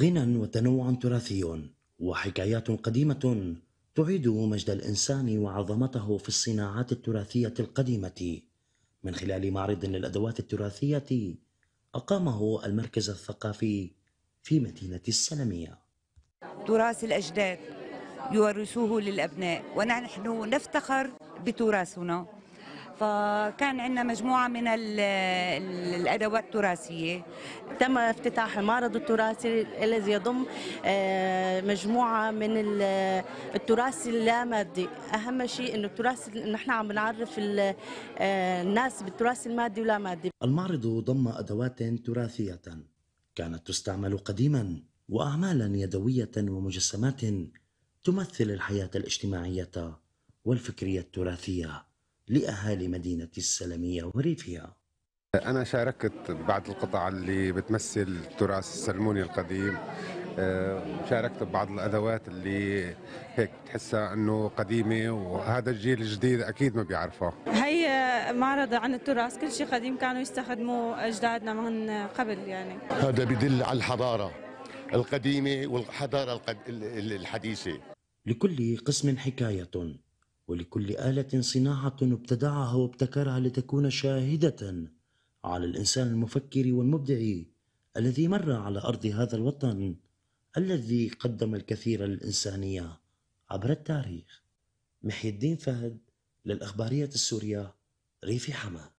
غنى وتنوع تراثي وحكايات قديمة تعيد مجد الإنسان وعظمته في الصناعات التراثية القديمة من خلال معرض للأدوات التراثية أقامه المركز الثقافي في مدينة السلمية تراث الأجداد يورثوه للأبناء ونحن نفتخر بتراثنا فكان عندنا مجموعة من الأدوات التراثية تم افتتاح المعرض التراثي الذي يضم آه، مجموعة من التراث اللامادي أهم شيء أنه التراث نحن عم نعرف آه، الناس بالتراث المادي واللامادي المعرض ضم أدوات تراثية كانت تستعمل قديما وأعمالا يدوية ومجسمات تمثل الحياة الاجتماعية والفكرية التراثية لأهالي مدينة السلمية وريفها أنا شاركت بعض القطع اللي بتمثل التراث السلموني القديم آه، شاركت ببعض الادوات اللي هيك تحسها انه قديمه وهذا الجيل الجديد اكيد ما بيعرفها هي معرض عن التراث كل شيء قديم كانوا يستخدموا اجدادنا من قبل يعني هذا بدل على الحضاره القديمه والحضاره الحديثه لكل قسم حكايه ولكل آلة صناعة ابتدعها وابتكرها لتكون شاهدة على الإنسان المفكر والمبدع الذي مر على أرض هذا الوطن الذي قدم الكثير للإنسانية عبر التاريخ محي الدين فهد للأخبارية السورية ريفي حما